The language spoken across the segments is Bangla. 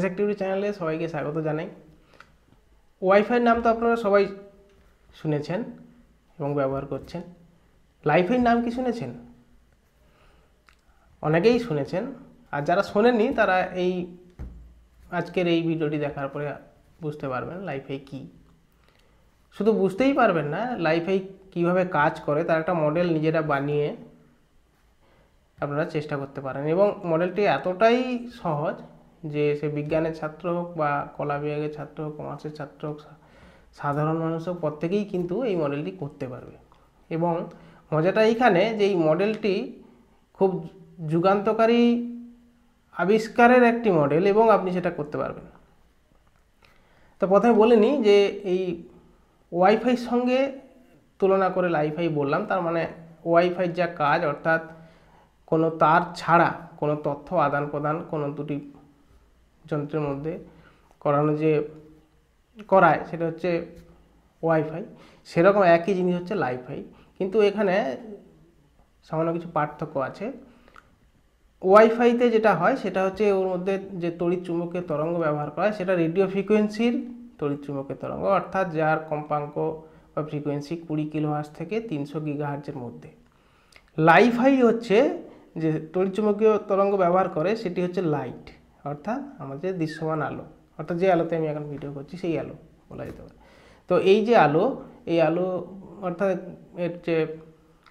সায়েন্স অ্যাক্টিভিটি চ্যানেলে সবাইকে স্বাগত জানাই ওয়াইফাইয়ের নাম তো আপনারা সবাই শুনেছেন এবং ব্যবহার করছেন লাইফের নাম কি শুনেছেন অনেকেই শুনেছেন আর যারা শোনেননি তারা এই আজকের এই ভিডিওটি দেখার পরে বুঝতে পারবেন লাইফাই কি শুধু বুঝতেই পারবেন না লাইফাই কিভাবে কাজ করে তার একটা মডেল নিজেরা বানিয়ে আপনারা চেষ্টা করতে পারেন এবং মডেলটি এতটাই সহজ যে সে বিজ্ঞানের ছাত্র হোক বা কলা বিভাগের ছাত্র হোক কমার্সের ছাত্র হোক সাধারণ মানুষ হোক প্রত্যেকেই কিন্তু এই মডেলটি করতে পারবে এবং মজাটা এইখানে যে এই মডেলটি খুব যুগান্তকারী আবিষ্কারের একটি মডেল এবং আপনি সেটা করতে পারবেন তো প্রথমে বলে নিই যে এই ওয়াইফাইয়ের সঙ্গে তুলনা করে লাইফাই বললাম তার মানে ওয়াইফাইয়ের যা কাজ অর্থাৎ কোনো তার ছাড়া কোনো তথ্য আদান প্রদান কোনো দুটি যন্ত্রের মধ্যে করানো যে করায় সেটা হচ্ছে ওয়াইফাই সেরকম একই জিনিস হচ্ছে লাইফাই কিন্তু এখানে সামান্য কিছু পার্থক্য আছে ওয়াইফাইতে যেটা হয় সেটা হচ্ছে ওর মধ্যে যে তড়িৎ চুম্বকীয় তরঙ্গ ব্যবহার করা হয় সেটা রেডিও ফ্রিকোয়েন্সির তড়িৎ চুম্বকীয় তরঙ্গ অর্থাৎ যার কম্পাঙ্ক বা ফ্রিকোয়েন্সি কুড়ি হাস থেকে তিনশো গিগাহার্জের মধ্যে লাইফাই হচ্ছে যে তড়িৎ চুম্বকীয় তরঙ্গ ব্যবহার করে সেটি হচ্ছে লাইট অর্থাৎ আমাদের দৃশ্যমান আলো অর্থাৎ যে আলোতে আমি এখন ভিডিও করছি সেই আলো বলা যেতে পারে তো এই যে আলো এই আলো অর্থাৎ এর যে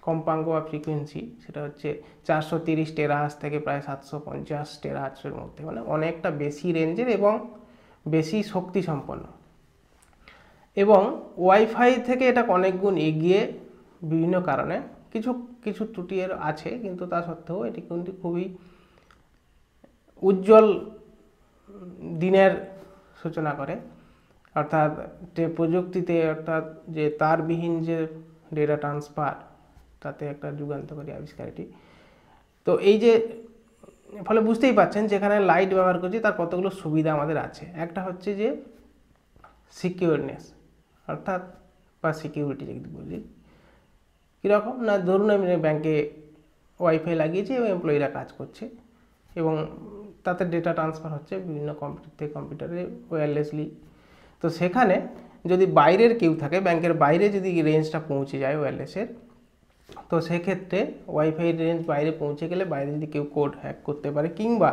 কম্পাঙ্ক বা ফ্রিকোয়েন্সি সেটা হচ্ছে চারশো তিরিশ টেরাহাজ থেকে প্রায় সাতশো পঞ্চাশ টেরাহাজের মধ্যে মানে অনেকটা বেশি রেঞ্জের এবং বেশি শক্তি সম্পন্ন এবং ওয়াইফাই থেকে এটা অনেক গুণ এগিয়ে বিভিন্ন কারণে কিছু কিছু ত্রুটি আছে কিন্তু তা সত্ত্বেও এটি কিন্তু খুবই উজ্জ্বল দিনের সূচনা করে অর্থাৎ যে প্রযুক্তিতে অর্থাৎ যে তারবিহীন যে ডেটা ট্রান্সফার তাতে একটা যুগান্তকারী আবিষ্কার এটি তো এই যে ফলে বুঝতেই পাচ্ছেন যেখানে লাইট ব্যবহার করছি তার কতগুলো সুবিধা আমাদের আছে একটা হচ্ছে যে সিকিউরনেস অর্থাৎ বা সিকিউরিটি যদি বলি কীরকম না ধরুন আমি ব্যাঙ্কে ওয়াইফাই লাগিয়েছি এবং এমপ্লয়িরা কাজ করছে এবং তাতে ডেটা ট্রান্সফার হচ্ছে বিভিন্ন কম্পিউটার থেকে কম্পিউটারে ওয়্যারলেসলি তো সেখানে যদি বাইরের কেউ থাকে ব্যাংকের বাইরে যদি রেঞ্জটা পৌঁছে যায় ওয়্যারলেসের তো সেক্ষেত্রে ওয়াইফাই রেঞ্জ বাইরে পৌঁছে গেলে বাইরে যদি কেউ কোড হ্যাক করতে পারে কিংবা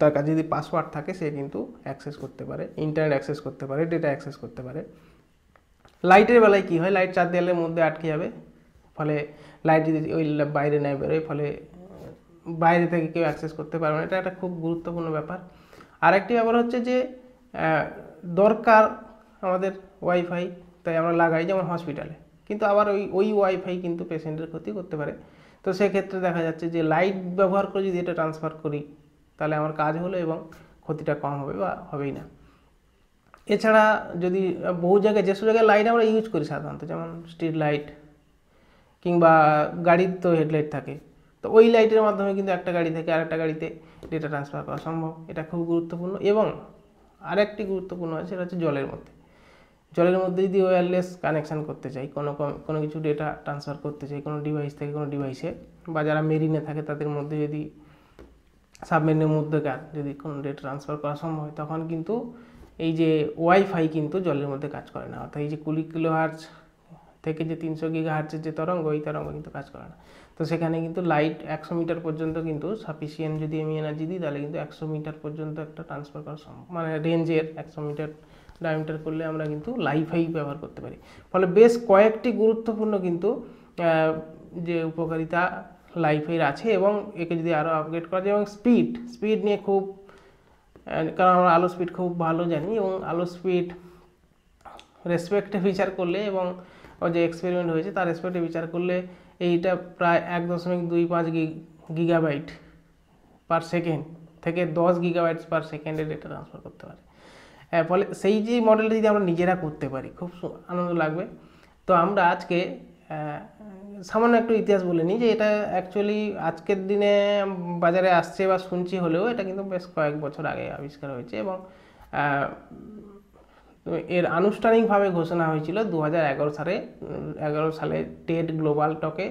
তার কাছে যদি পাসওয়ার্ড থাকে সে কিন্তু অ্যাক্সেস করতে পারে ইন্টারনেট অ্যাক্সেস করতে পারে ডেটা অ্যাক্সেস করতে পারে লাইটের বেলায় কী হয় লাইট চার দেওয়ালের মধ্যে আটকে যাবে ফলে লাইট যদি ওই বাইরে না বেরোয় ফলে বাইরে থেকে কেউ অ্যাক্সেস করতে পারবে না এটা একটা খুব গুরুত্বপূর্ণ ব্যাপার আরেকটি ব্যাপার হচ্ছে যে দরকার আমাদের ওয়াইফাই তাই আমরা লাগাই যেমন হসপিটালে কিন্তু আবার ওই ওই ওয়াইফাই কিন্তু পেশেন্টের ক্ষতি করতে পারে তো সেক্ষেত্রে দেখা যাচ্ছে যে লাইট ব্যবহার করে যদি এটা ট্রান্সফার করি তাহলে আমার কাজ হলো এবং ক্ষতিটা কম হবে বা হবেই না এছাড়া যদি বহু জায়গায় যেসব জায়গায় লাইট আমরা ইউজ করি সাধারণত যেমন স্ট্রিট লাইট কিংবা গাড়ির তো হেডলাইট থাকে তো ওই লাইটের মাধ্যমে কিন্তু একটা গাড়ি থেকে আরেকটা গাড়িতে ডেটা ট্রান্সফার করা সম্ভব এটা খুব গুরুত্বপূর্ণ এবং আরেকটি গুরুত্বপূর্ণ আছে সেটা হচ্ছে জলের মধ্যে জলের মধ্যে যদি ওয়্যারলেস কানেকশান করতে চাই কোনো কোনো কিছু ডেটা ট্রান্সফার করতে চাই কোনো ডিভাইস থেকে কোনো ডিভাইসে বা যারা মেরিনে থাকে তাদের মধ্যে যদি সাবমেরিনের মধ্যেকার যদি কোনো ডেটা ট্রান্সফার করা সম্ভব হয় তখন কিন্তু এই যে ওয়াইফাই কিন্তু জলের মধ্যে কাজ করে না অর্থাৎ এই যে কুড়ি কিলো হার্চ থেকে যে তিনশো গিগা হার্চের যে তরঙ্গ ওই তরঙ্গ কিন্তু কাজ করে না তো সেখানে কিন্তু লাইট একশো মিটার পর্যন্ত কিন্তু সাফিসিয়েন্ট যদি আমি এনার্জি দিই তাহলে কিন্তু একশো মিটার পর্যন্ত একটা ট্রান্সফার করা সম্ভব মানে রেঞ্জের একশো মিটার ডায়ামিটার করলে আমরা কিন্তু লাইফাই ব্যবহার করতে পারি ফলে বেশ কয়েকটি গুরুত্বপূর্ণ কিন্তু যে উপকারিতা লাইফের আছে এবং একে যদি আরও আপগ্রেড করা যায় এবং স্পিড স্পিড নিয়ে খুব কারণ আমরা আলো স্পিড খুব ভালো জানি এবং আলো স্পিড রেসপেক্টে বিচার করলে এবং যে এক্সপেরিমেন্ট হয়েছে তার রেসপেক্টে বিচার করলে এইটা প্রায় এক দশমিক দুই পাঁচ গিগাবাইট পার সেকেন্ড থেকে দশ গিগাবাইট পার সেকেন্ডে ডেটা ট্রান্সফার করতে পারে হ্যাঁ, ফলে সেই যে মডেলটা যদি আমরা নিজেরা করতে পারি খুব আনন্দ লাগবে তো আমরা আজকে সামান্য একটু ইতিহাস বলে নিই যে এটা অ্যাকচুয়ালি আজকের দিনে বাজারে আসছে বা শুনছি হলেও এটা কিন্তু বেশ কয়েক বছর আগে আবিষ্কার হয়েছে এবং এর আনুষ্ঠানিকভাবে ঘোষণা হয়েছিল দু সালে এগারো সালে টেড গ্লোবাল টকে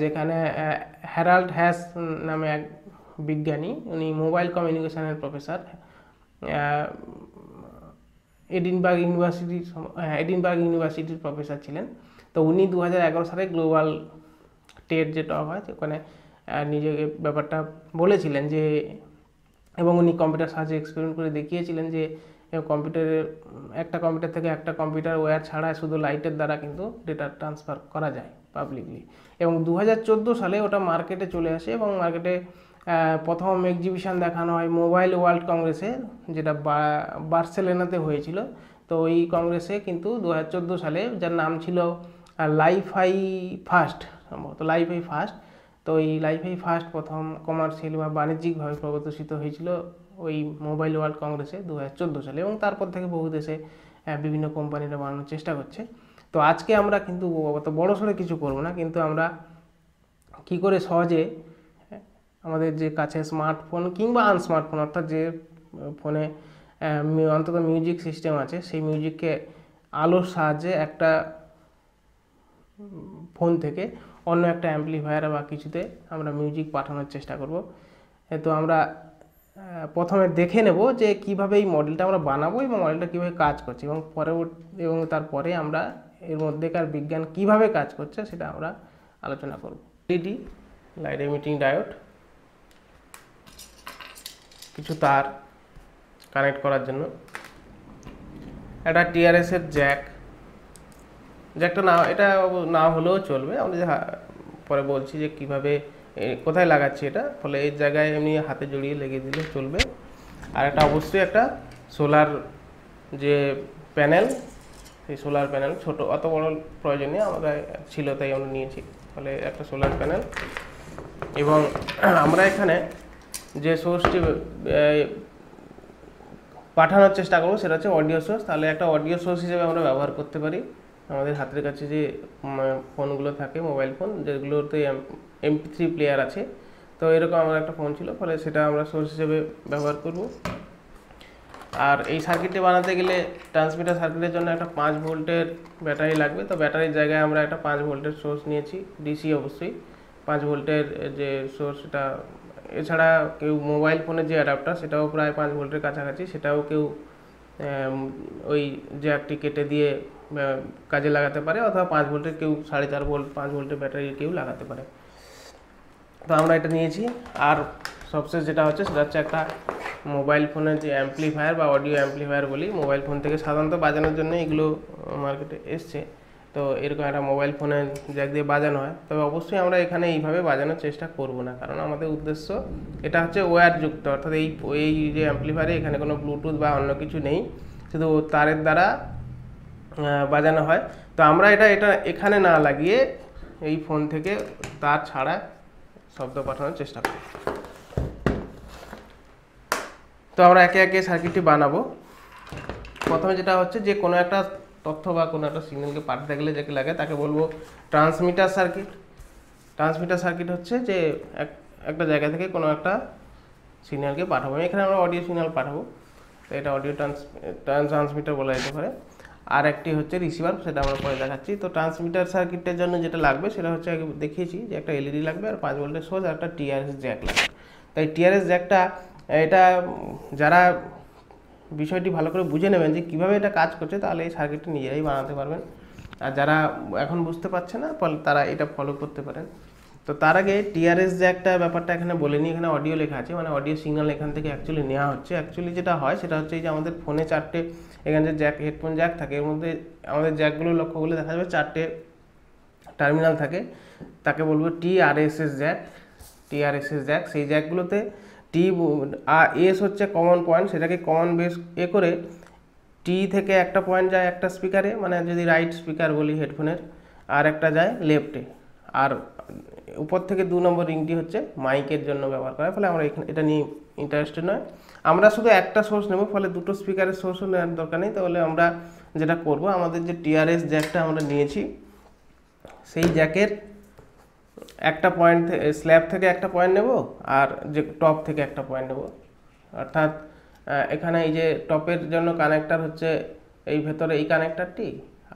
যেখানে হ্যারাল্ড হ্যাস নামে এক বিজ্ঞানী উনি মোবাইল কমিউনিকেশনের প্রফেসর এডিনবার্গ ইউনিভার্সিটির এডিনবার্গ ইউনিভার্সিটির প্রফেসর ছিলেন তো উনি দু সালে গ্লোবাল টেড যে টক হয় ওখানে নিজেকে ব্যাপারটা বলেছিলেন যে এবং উনি কম্পিউটার সাহায্যে এক্সপেরিমেন্ট করে দেখিয়েছিলেন যে কম্পিউটারে একটা কম্পিউটার থেকে একটা কম্পিউটার ওয়্যার ছাড়া শুধু লাইটের দ্বারা কিন্তু ডেটা ট্রান্সফার করা যায় পাবলিকলি এবং দু সালে ওটা মার্কেটে চলে আসে এবং মার্কেটে প্রথম এক্সিবিশন দেখানো হয় মোবাইল ওয়ার্ল্ড কংগ্রেসে যেটা বার্সেলেনাতে হয়েছিল তো ওই কংগ্রেসে কিন্তু দু সালে যার নাম ছিল লাইফাই ফার্স্ট সম্ভবত লাইফাই ফার্স্ট তো এই লাইফেই ফার্স্ট প্রথম কমার্শিয়াল বা বাণিজ্যিকভাবে প্রদর্শিত হয়েছিল ওই মোবাইল ওয়ার্ল্ড কংগ্রেসে দু হাজার সালে এবং তারপর থেকে বহু দেশে বিভিন্ন কোম্পানিরা বানানোর চেষ্টা করছে তো আজকে আমরা কিন্তু অত বড় সড়ে কিছু করব না কিন্তু আমরা কি করে সহজে আমাদের যে কাছে স্মার্টফোন কিংবা আনস্মার্টফোন অর্থাৎ যে ফোনে অন্তত মিউজিক সিস্টেম আছে সেই মিউজিককে আলোর সাহায্যে একটা ফোন থেকে অন্য একটা অ্যাম্পলিফায়ার বা কিছুতে আমরা মিউজিক পাঠানোর চেষ্টা করব তো আমরা প্রথমে দেখে নেব যে কিভাবে এই মডেলটা আমরা বানাবো এবং মডেলটা কীভাবে কাজ করছে এবং পরবর্তী এবং তারপরে আমরা এর মধ্যেকার বিজ্ঞান কিভাবে কাজ করছে সেটা আমরা আলোচনা করব এলইডি লাইট এমিটিং ডায়োড কিছু তার কানেক্ট করার জন্য একটা টিআরএসের জ্যাক যে একটা না এটা না হলেও চলবে আমরা যে পরে বলছি যে কিভাবে কোথায় লাগাচ্ছি এটা ফলে এর জায়গায় এমনি হাতে জড়িয়ে লেগে দিলে চলবে আর একটা অবশ্যই একটা সোলার যে প্যানেল সেই সোলার প্যানেল ছোট অত বড় প্রয়োজনীয় আমরা ছিল তাই আমরা নিয়েছি ফলে একটা সোলার প্যানেল এবং আমরা এখানে যে সোর্সটি পাঠানোর চেষ্টা করবো সেটা হচ্ছে অডিও সোর্স তাহলে একটা অডিও সোর্স হিসেবে আমরা ব্যবহার করতে পারি আমাদের হাতের কাছে যে ফোনগুলো থাকে মোবাইল ফোন যেগুলোতে এমপি থ্রি প্লেয়ার আছে তো এরকম আমার একটা ফোন ছিল ফলে সেটা আমরা সোর্স হিসেবে ব্যবহার করব আর এই সার্কিটটি বানাতে গেলে ট্রান্সমিটার সার্কিটের জন্য একটা পাঁচ ভোল্টের ব্যাটারি লাগবে তো ব্যাটারির জায়গায় আমরা একটা পাঁচ ভোল্টের সোর্স নিয়েছি ডিসি অবশ্যই পাঁচ ভোল্টের যে সোর্স সেটা এছাড়া কেউ মোবাইল ফোনের যে অ্যাডাপ্টার সেটাও প্রায় পাঁচ ভোল্টের কাছাকাছি সেটাও কেউ ওই জ্যাকটি কেটে দিয়ে কাজে লাগাতে পারে অথবা পাঁচ ভোল্টের কেউ সাড়ে চার ভোল্ট পাঁচ ভোল্টের ব্যাটারি কেউ লাগাতে পারে তো আমরা এটা নিয়েছি আর সবশেষ যেটা হচ্ছে সেটা হচ্ছে একটা মোবাইল ফোনের যে অ্যাম্পলিফায়ার বা অডিও অ্যাম্পলিফায়ার বলি মোবাইল ফোন থেকে সাধারণত বাজানোর জন্য এগুলো মার্কেটে এসছে তো এরকম একটা মোবাইল ফোনে জ্যাক দিয়ে বাজানো হয় তবে অবশ্যই আমরা এখানে এইভাবে বাজানোর চেষ্টা করব না কারণ আমাদের উদ্দেশ্য এটা হচ্ছে ওয়্যারযুক্ত অর্থাৎ এই এই যে অ্যাম্পলিফায়ারে এখানে কোনো ব্লুটুথ বা অন্য কিছু নেই শুধু তারের দ্বারা বাজানো হয় তো আমরা এটা এটা এখানে না লাগিয়ে এই ফোন থেকে তার ছাড়া শব্দ পাঠানোর চেষ্টা করি তো আমরা একে একে সার্কিটটি বানাবো প্রথমে যেটা হচ্ছে যে কোনো একটা তথ্য বা কোনো একটা সিগন্যালকে পাঠাতে দেখলে যাকে লাগে তাকে বলবো ট্রান্সমিটার সার্কিট ট্রান্সমিটার সার্কিট হচ্ছে যে এক একটা জায়গা থেকে কোনো একটা সিগন্যালকে পাঠাবো এখানে আমরা অডিও সিগন্যাল পাঠাবো তো এটা অডিও ট্রান্স ট্রান্সমিটার বলা যেতে পারে আর একটি হচ্ছে রিসিভার সেটা আমরা পরে দেখাচ্ছি তো ট্রান্সমিটার সার্কিটের জন্য যেটা লাগবে সেটা হচ্ছে দেখিয়েছি যে একটা এলইডি e লাগবে আর পাঁচ ভোল্টের সোর্স আর একটা টিআরএস জ্যাক লাগবে তাই টিআরএস জ্যাকটা এটা যারা বিষয়টি ভালো করে বুঝে নেবেন যে কীভাবে এটা কাজ করছে তাহলে এই সার্কিটটি নিজেরাই বানাতে পারবেন আর যারা এখন বুঝতে পারছে না তারা এটা ফলো করতে পারেন তো তার আগে টিআরএস যে একটা ব্যাপারটা এখানে বলে নিই এখানে অডিও লেখা আছে মানে অডিও সিগন্যাল এখান থেকে অ্যাকচুয়ালি নেওয়া হচ্ছে অ্যাকচুয়ালি যেটা হয় সেটা হচ্ছে এই যে আমাদের ফোনে চারটে এখানে যে জ্যাক হেডফোন জ্যাক থাকে এর মধ্যে আমাদের জ্যাকগুলো লক্ষ্য করলে দেখা যাবে চারটে টার্মিনাল থাকে তাকে বলবো টিআরএসএস জ্যাক টিআরএসএস জ্যাক সেই জ্যাকগুলোতে টি আর এস হচ্ছে কমন পয়েন্ট সেটাকে কমন বেস এ করে টি থেকে একটা পয়েন্ট যায় একটা স্পিকারে মানে যদি রাইট স্পিকার বলি হেডফোনের আর একটা যায় লেফটে আর উপর থেকে দু নম্বর রিংটি হচ্ছে মাইকের জন্য ব্যবহার করা ফলে আমরা এখানে এটা নিয়ে ইন্টারেস্টেড নয় আমরা শুধু একটা সোর্স নেব ফলে দুটো স্পিকারের সোর্সও নেওয়ার দরকার নেই তাহলে আমরা যেটা করব আমাদের যে টিআরএস জ্যাকটা আমরা নিয়েছি সেই জ্যাকের একটা পয়েন্ট স্ল্যাব থেকে একটা পয়েন্ট নেব আর যে টপ থেকে একটা পয়েন্ট নেব অর্থাৎ এখানে এই যে টপের জন্য কানেক্টার হচ্ছে এই ভেতরে এই কানেক্টারটি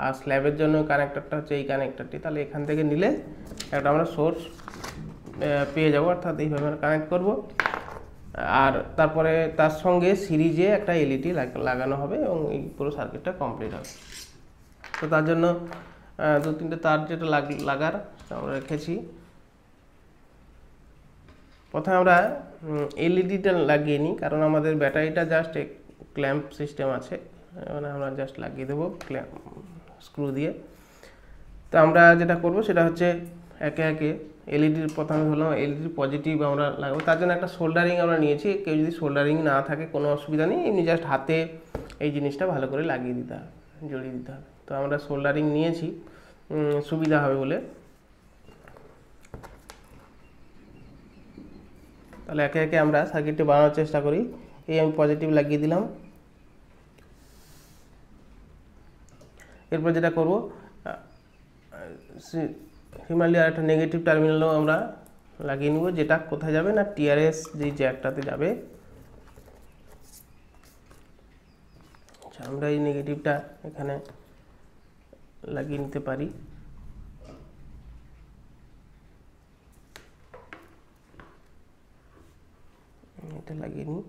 আর স্ল্যাবের জন্য কানেক্টরটা হচ্ছে এই কানেক্টরটি তাহলে এখান থেকে নিলে একটা আমরা সোর্স পেয়ে যাব অর্থাৎ এইভাবে আমরা কানেক্ট করবো আর তারপরে তার সঙ্গে সিরিজে একটা এলইডি লাগানো হবে এবং এই পুরো সার্কিটটা কমপ্লিট হবে তো তার জন্য দু তিনটে তার যেটা লাগার আমরা রেখেছি প্রথমে আমরা এলইডিটা লাগিয়ে নিই কারণ আমাদের ব্যাটারিটা জাস্ট এক ক্ল্যাম্প সিস্টেম আছে মানে আমরা জাস্ট লাগিয়ে দেবো ক্ল্যাম্প স্ক্রু দিয়ে তো আমরা যেটা করব সেটা হচ্ছে একে একে এলইডি e প্রথমে হলো এলইডি পজিটিভ আমরা লাগাবো তার জন্য একটা সোল্ডারিং আমরা নিয়েছি কেউ যদি সোল্ডারিং না থাকে কোনো অসুবিধা নেই এমনি জাস্ট হাতে এই জিনিসটা ভালো করে লাগিয়ে দিতে হবে জড়িয়ে দিতে হবে তো আমরা সোল্ডারিং নিয়েছি সুবিধা হবে বলে তাহলে একে একে আমরা সার্কিটটি বানানোর চেষ্টা করি এই আমি পজিটিভ লাগিয়ে দিলাম এরপর যেটা করব হিমালয়ার একটা নেগেটিভ টার্মিনালও আমরা লাগিয়ে নেব যেটা কোথায় যাবে না টিআরএস যে জ্যাকটাতে যাবে আচ্ছা, আমরা এই নেগেটিভটা এখানে লাগিয়ে নিতে পারি এটা লাগিয়ে নিই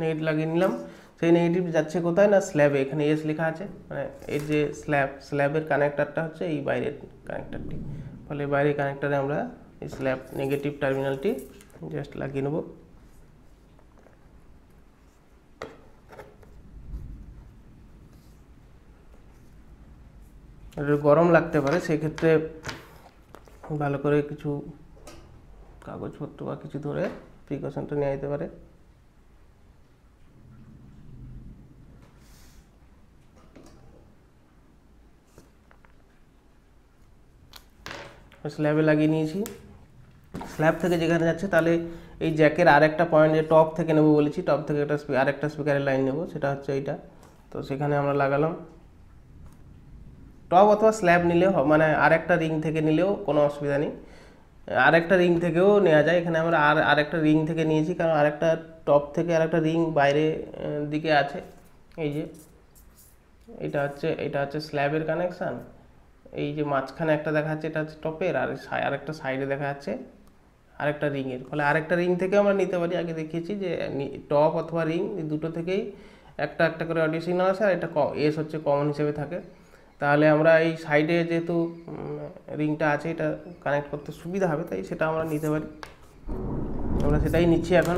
নেগেটিভ লাগিয়ে নিলাম সেই নেগেটিভ যাচ্ছে কোথায় না স্ল্যাবে এখানে এস লেখা আছে মানে এর যে স্ল্যাব স্ল্যাবের কানেক্টারটা হচ্ছে এই বাইরের কানেক্টারটি ফলে বাইরের কানেক্টারে আমরা এই স্ল্যাব নেগেটিভ টার্মিনালটি জাস্ট লাগিয়ে নেব গরম লাগতে পারে সেক্ষেত্রে ভালো করে কিছু কাগজপত্র বা কিছু ধরে প্রিকশনটা নেওয়া যেতে পারে স্ল্যাবে লাগিয়ে নিয়েছি স্ল্যাব থেকে যেখানে যাচ্ছে তাহলে এই জ্যাকের আরেকটা পয়েন্ট যে টপ থেকে নেবো বলেছি টপ থেকে একটা আরেকটা স্পিকারের লাইন নেব সেটা হচ্ছে এইটা তো সেখানে আমরা লাগালাম টপ অথবা স্ল্যাব নিলে মানে আরেকটা রিং থেকে নিলেও কোনো অসুবিধা নেই আরেকটা রিং থেকেও নেওয়া যায় এখানে আমরা আর আরেকটা রিং থেকে নিয়েছি কারণ আরেকটা টপ থেকে আরেকটা রিং বাইরে দিকে আছে এই যে এটা হচ্ছে এটা হচ্ছে স্ল্যাবের কানেকশান এই যে মাঝখানে একটা দেখা যাচ্ছে এটা হচ্ছে টপের আর আরেকটা সাইডে দেখা যাচ্ছে আরেকটা রিংয়ের ফলে আরেকটা রিং থেকে আমরা নিতে পারি আগে দেখিয়েছি যে টপ অথবা রিং দুটো থেকেই একটা একটা করে অডিও সিগনাল আসে আর এটা এস হচ্ছে কমন হিসেবে থাকে তাহলে আমরা এই সাইডে যেহেতু রিংটা আছে এটা কানেক্ট করতে সুবিধা হবে তাই সেটা আমরা নিতে পারি আমরা সেটাই নিচ্ছি এখন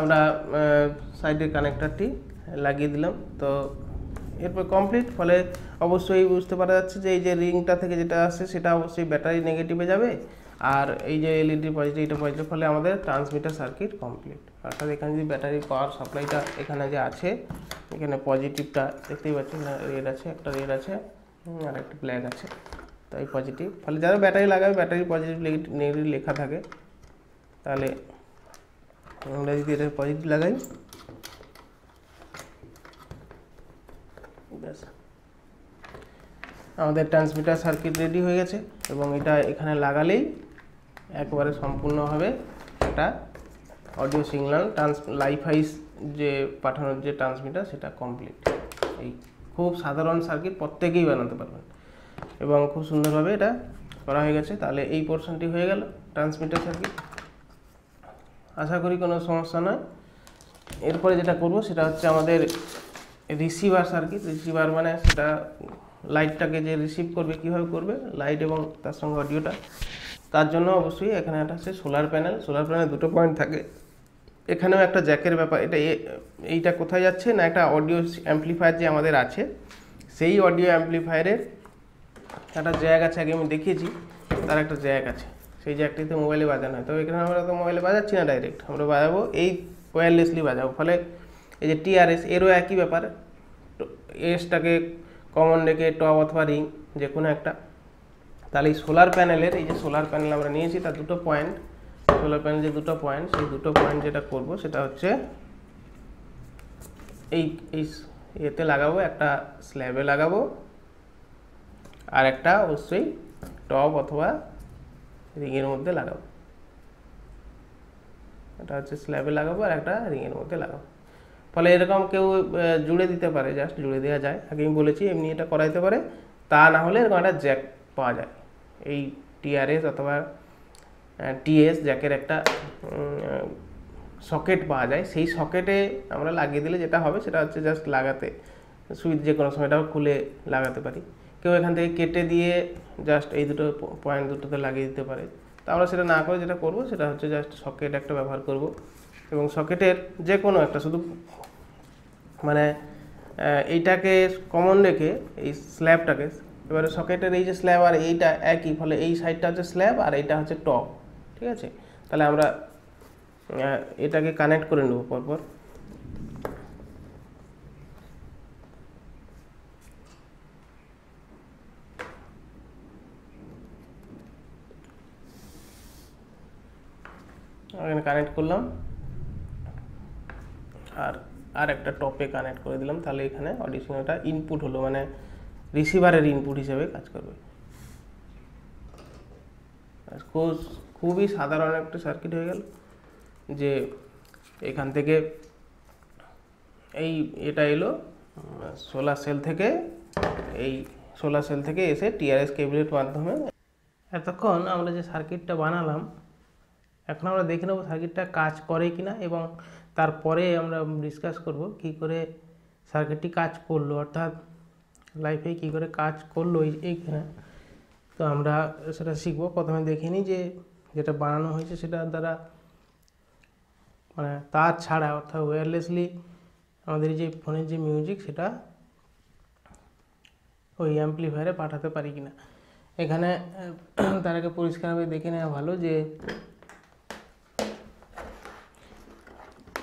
আমরা সাইডের কানেক্টারটি লাগিয়ে দিলাম তো এরপর কমপ্লিট ফলে অবশ্যই বুঝতে পারা যাচ্ছে যে এই যে রিংটা থেকে যেটা আসছে সেটা অবশ্যই ব্যাটারি নেগেটিভে যাবে আর এই যে এলইডি পজিটিভ e এটা পজিটিভ ফলে আমাদের ট্রান্সমিটার সার্কিট কমপ্লিট অর্থাৎ এখানে যে ব্যাটারি পাওয়ার সাপ্লাইটা এখানে যে আছে এখানে পজিটিভটা দেখতেই পাচ্ছেন রেড আছে একটা রেড আছে আর একটা ব্ল্যাক আছে তাই পজিটিভ ফলে যারা ব্যাটারি লাগাবে ব্যাটারি পজিটিভ নেগেটিভ লেখা থাকে তাহলে আমরা যদি এটা পজিটিভ লাগাই আমাদের ট্রান্সমিটার সার্কিট রেডি হয়ে গেছে এবং এটা এখানে লাগালেই একবারে সম্পূর্ণভাবে একটা অডিও সিগনাল ট্রান্স লাইফাইস যে পাঠানোর যে ট্রান্সমিটার সেটা কমপ্লিট এই খুব সাধারণ সার্কিট প্রত্যেকেই বানাতে পারবেন এবং খুব সুন্দরভাবে এটা করা হয়ে গেছে তাহলে এই পোর্শনটি হয়ে গেল ট্রান্সমিটার সার্কিট আশা করি কোনো সমস্যা নয় এরপরে যেটা করব সেটা হচ্ছে আমাদের রিসিভার সার্কিট রিসিভার মানে সেটা লাইটটাকে যে রিসিভ করবে কীভাবে করবে লাইট এবং তার সঙ্গে অডিওটা তার জন্য অবশ্যই এখানে একটা আছে সোলার প্যানেল সোলার প্যানেল দুটো পয়েন্ট থাকে এখানেও একটা জ্যাকের ব্যাপার এটা এইটা কোথায় যাচ্ছে না একটা অডিও অ্যাম্পলিফায়ার যে আমাদের আছে সেই অডিও অ্যাম্পলিফায়ারের একটা জ্যাক আছে আগে আমি দেখিয়েছি তার একটা জ্যাক আছে সেই জ্যাকটিতে মোবাইলে বাজানো হয় তো এখানে আমরা তো মোবাইলে বাজাচ্ছি না ডাইরেক্ট আমরা বাজাবো এই ওয়্যারলেসলি বাজাবো ফলে এই যে টিআরএস এরও একই ব্যাপার এসটাকে কমন রেখে টপ অথবা রিং যে কোনো একটা তাহলে এই সোলার প্যানেলের এই যে সোলার প্যানেল আমরা নিয়েছি তার দুটো পয়েন্ট সোলার প্যানেল যে দুটো পয়েন্ট সেই দুটো পয়েন্ট যেটা করব সেটা হচ্ছে এই এই এতে লাগাবো একটা স্ল্যাবে লাগাবো আর একটা অবশ্যই টপ অথবা রিংয়ের মধ্যে লাগাবো এটা হচ্ছে স্ল্যাবে লাগাবো আর একটা রিংয়ের মধ্যে লাগাবো ফলে এরকম কেউ জুড়ে দিতে পারে জাস্ট জুড়ে দেওয়া যায় আগে আমি বলেছি এমনি এটা করাইতে পারে তা না হলে এরকম একটা জ্যাক পাওয়া যায় এই টিআরএস অথবা টিএস জ্যাকের একটা সকেট পাওয়া যায় সেই সকেটে আমরা লাগিয়ে দিলে যেটা হবে সেটা হচ্ছে জাস্ট লাগাতে সুইচ যে কোনো সময়টাও খুলে লাগাতে পারি কেউ এখান থেকে কেটে দিয়ে জাস্ট এই দুটো পয়েন্ট দুটোতে লাগিয়ে দিতে পারে তা আমরা সেটা না করে যেটা করব সেটা হচ্ছে জাস্ট সকেট একটা ব্যবহার করব এবং সকেটের যে কোনো একটা শুধু মানে এইটাকে কমন রেখে এই স্ল্যাবটাকে এবারে সকেটের এই যে স্ল্যাব আর এইটা একই ফলে এই সাইডটা হচ্ছে স্ল্যাব আর এইটা হচ্ছে টপ ঠিক আছে তাহলে আমরা এটাকে কানেক্ট করে নেব পরপর এখানে কানেক্ট করলাম আর আর একটা টপে কানেক্ট করে দিলাম তাহলে এখানে অডিশনটা ইনপুট হলো মানে রিসিভারের ইনপুট হিসেবে কাজ করবে খুবই সাধারণ একটা সার্কিট হয়ে গেল যে এখান থেকে এই এটা এলো সোলার সেল থেকে এই সোলার সেল থেকে এসে টিআরএস কেবিলের মাধ্যমে এতক্ষণ আমরা যে সার্কিটটা বানালাম এখন আমরা দেখে নেব সার্কিটটা কাজ করে কি না এবং তারপরে আমরা ডিসকাস করব কি করে সার্কিটটি কাজ করলো অর্থাৎ লাইফে কি করে কাজ করলো এইখানে তো আমরা সেটা শিখব প্রথমে দেখে নিই যে যেটা বানানো হয়েছে সেটা দ্বারা মানে তার ছাড়া অর্থাৎ ওয়্যারলেসলি আমাদের যে ফোনের যে মিউজিক সেটা ওই অ্যাম্পলিফায়ারে পাঠাতে পারি কিনা এখানে তার আগে পরিষ্কারভাবে দেখে নেওয়া ভালো যে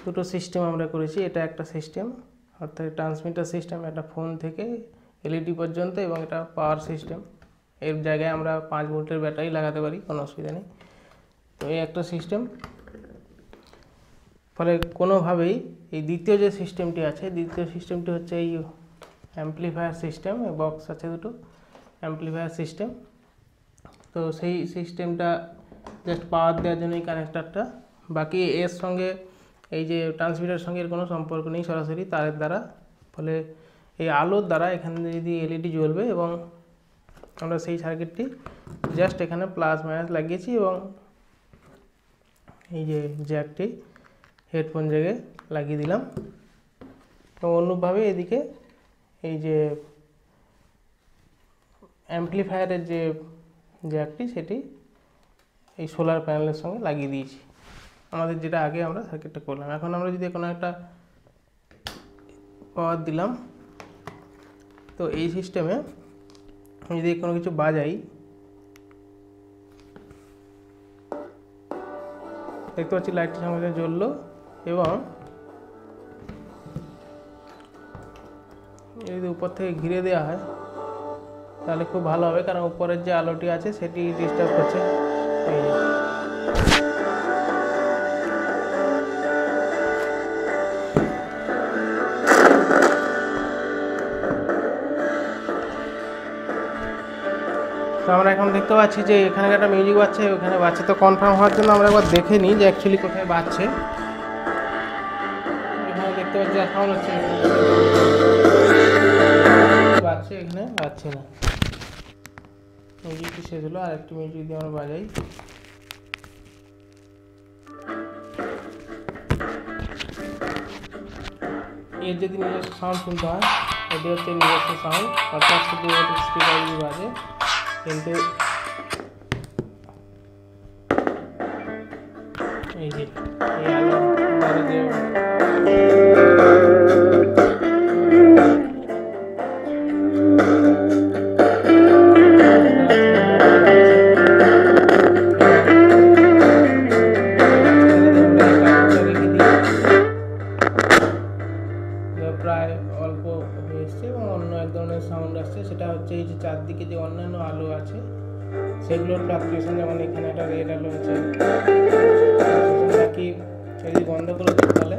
দুটো সিস্টেম আমরা করেছি এটা একটা সিস্টেম অর্থাৎ ট্রান্সমিটার সিস্টেম একটা ফোন থেকে এলইডি e পর্যন্ত এবং এটা পাওয়ার সিস্টেম এর জায়গায় আমরা পাঁচ ভোল্টের ব্যাটারি লাগাতে পারি কোনো অসুবিধা নেই তো এই একটা সিস্টেম ফলে কোনোভাবেই এই দ্বিতীয় যে সিস্টেমটি আছে দ্বিতীয় সিস্টেমটি হচ্ছে এই অ্যাম্প্লিফায়ার সিস্টেম বক্স আছে দুটো অ্যাম্প্লিফায়ার সিস্টেম তো সেই সিস্টেমটা জাস্ট পাওয়ার দেওয়ার জন্য এই কানেক্টারটা বাকি এর সঙ্গে এই যে ট্রান্সমিটার সঙ্গে এর কোনো সম্পর্ক নেই সরাসরি তারের দ্বারা ফলে এই আলোর দ্বারা এখানে যদি এলইডি জ্বলবে এবং আমরা সেই সার্কিটটি জাস্ট এখানে প্লাস মাইনাস লাগিয়েছি এবং এই যে জ্যাকটি হেডফোন জায়গায় লাগিয়ে দিলাম এবং অন্যভাবে এদিকে এই যে অ্যাম্পলিফায়ারের যে জ্যাকটি সেটি এই সোলার প্যানেলের সঙ্গে লাগিয়ে দিয়েছি আমাদের যেটা আগে আমরা সার্কিটটা করলাম এখন আমরা যদি কোনো একটা পাওয়ার দিলাম তো এই সিস্টেমে যদি কোনো কিছু বাজাই দেখতে পাচ্ছি লাইটটি সঙ্গে জ্বলল এবং যদি উপর থেকে ঘিরে দেওয়া হয় তাহলে খুব ভালো হবে কারণ উপরের যে আলোটি আছে সেটি ডিস্টার্ব করছে তো আমরা এখন দেখতে পাচ্ছি যে এখানে একটা মিউজিক বাজছে ওখানে বাচ্চা তো কনফার্ম হওয়ার জন্য আমরা একবার দেখে নিই যে অ্যাকচুয়ালি কোথায় বাজছে এখানে দেখতে পাচ্ছি এখন হচ্ছে বাজছে এখানে বাজছে না মিউজিকটি শেষ হলো আর একটি মিউজিক দিয়ে আমরা বাজাই এর যদি নিজস্ব সাউন্ড শুনতে হয় এটি হচ্ছে নিজস্ব সাউন্ড অর্থাৎ শুধু স্পিকার বাজে into ধরনের সাউন্ড আসছে সেটা হচ্ছে এই যে চারদিকে যে অন্যান্য আলো আছে সেগুলোর ফ্লাকচুয়েশন যেমন এখানে একটা রেড আলো আছে নাকি যদি বন্ধ করে দিতে তাহলে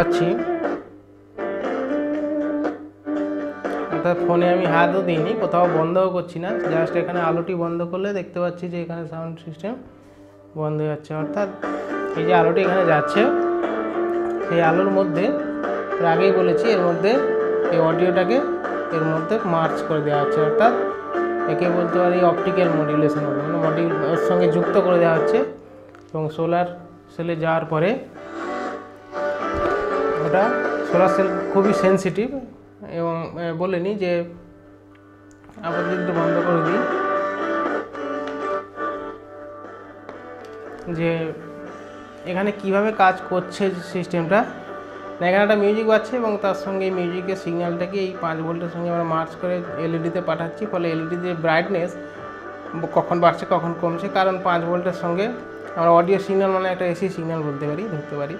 পাচ্ছি অর্থাৎ ফোনে আমি হাতও দিইনি কোথাও বন্ধও করছি না জাস্ট এখানে আলোটি বন্ধ করলে দেখতে পাচ্ছি যে এখানে সাউন্ড সিস্টেম বন্ধ হয়ে যাচ্ছে অর্থাৎ এই যে আলোটি এখানে যাচ্ছে সেই আলোর মধ্যে আগেই বলেছি এর মধ্যে এই অডিওটাকে এর মধ্যে মার্চ করে দেওয়া হচ্ছে অর্থাৎ একে বলতে পারি অপটিক্যাল মডিউলেশন মানে মডিউলের সঙ্গে যুক্ত করে দেওয়া হচ্ছে এবং সোলার সেলে যাওয়ার পরে ওটা সোলার সেল খুবই সেন্সিটিভ এবং বলে নিই যে আপাতত বন্ধ করে দিই যে এখানে কিভাবে কাজ করছে সিস্টেমটা এখানে একটা মিউজিক বাজছে এবং তার সঙ্গে এই মিউজিকের সিগন্যালটাকে এই পাঁচ ভোল্টের সঙ্গে আমরা মার্চ করে এলইডিতে পাঠাচ্ছি ফলে এলইডির যে ব্রাইটনেস কখন বাড়ছে কখন কমছে কারণ পাঁচ ভোল্টের সঙ্গে আমরা অডিও সিগন্যাল মানে একটা এসি সিগন্যাল বলতে পারি ধরতে পারি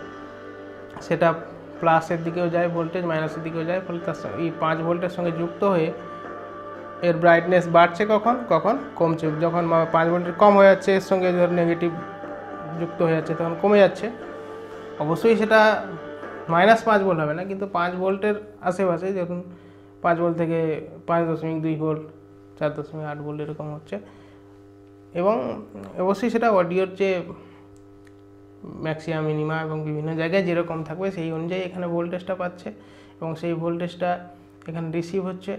সেটা প্লাসের দিকেও যায় ভোল্টেজ মাইনাসের দিকেও যায় ফলে তার এই পাঁচ ভোল্টের সঙ্গে যুক্ত হয়ে এর ব্রাইটনেস বাড়ছে কখন কখন কমছে যখন পাঁচ ভোল্টের কম হয়ে যাচ্ছে এর সঙ্গে ধর নেগেটিভ যুক্ত হয়ে যাচ্ছে তখন কমে যাচ্ছে অবশ্যই সেটা মাইনাস পাঁচ ভোল্ট হবে না কিন্তু পাঁচ ভোল্টের আশেপাশে যখন পাঁচ ভোল্ট থেকে পাঁচ দশমিক দুই ভোল্ট চার দশমিক আট ভোল্ট এরকম হচ্ছে এবং অবশ্যই সেটা অডিওর যে ম্যাক্সিমাম মিনিমা এবং বিভিন্ন জায়গায় যেরকম থাকবে সেই অনুযায়ী এখানে ভোল্টেজটা পাচ্ছে এবং সেই ভোল্টেজটা এখানে রিসিভ হচ্ছে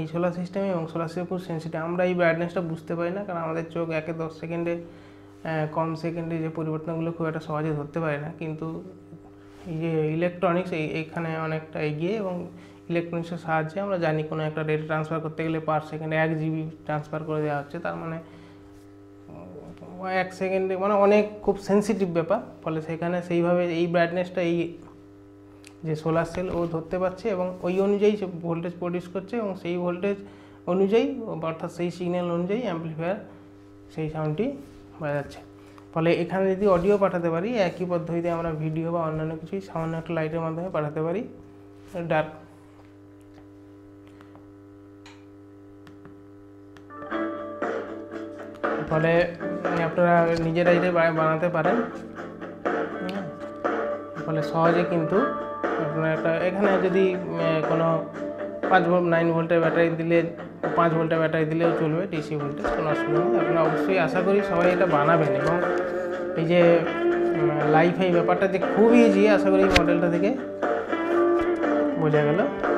এই সোলার সিস্টেমে এবং সোলার সিস্টেম খুব সেন্সিটিভ আমরা এই ব্রাইটনেসটা বুঝতে পারি না কারণ আমাদের চোখ একে দশ সেকেন্ডে কম সেকেন্ডে যে পরিবর্তনগুলো খুব একটা সহজে ধরতে পারে না কিন্তু এই যে ইলেকট্রনিক্স এই এখানে অনেকটা এগিয়ে এবং ইলেকট্রনিক্সের সাহায্যে আমরা জানি কোনো একটা ডেটা ট্রান্সফার করতে গেলে পার সেকেন্ডে এক জিবি ট্রান্সফার করে দেওয়া হচ্ছে তার মানে এক সেকেন্ডে মানে অনেক খুব সেন্সিটিভ ব্যাপার ফলে সেখানে সেইভাবে এই ব্রাইটনেসটা এই যে সোলার সেল ও ধরতে পারছে এবং ওই অনুযায়ী সে ভোল্টেজ প্রডিউস করছে এবং সেই ভোল্টেজ অনুযায়ী অর্থাৎ সেই সিগন্যাল অনুযায়ী অ্যাম্পলিফায়ার সেই সাউন্ডটি বাজাচ্ছে ফলে এখানে যদি অডিও পাঠাতে পারি একই পদ্ধতিতে আমরা ভিডিও বা অন্যান্য কিছুই সামান্য একটা লাইটের মাধ্যমে পাঠাতে পারি ডার্ক ফলে আপনি মানে আপনারা নিজেরা এটাই বানাতে পারেন ফলে সহজে কিন্তু আপনার একটা এখানে যদি কোনো পাঁচ ভোল্ট নাইন ভোল্টের ব্যাটারি দিলে পাঁচ ভোল্টের ব্যাটারি দিলেও চলবে ডিসি ভোল্টেজ কোনো অসুবিধা নেই আপনারা অবশ্যই আশা করি সবাই এটা বানাবেন এবং এই যে লাইফ এই ব্যাপারটা যে খুব ইজি আশা করি এই মডেলটা থেকে বোঝা গেল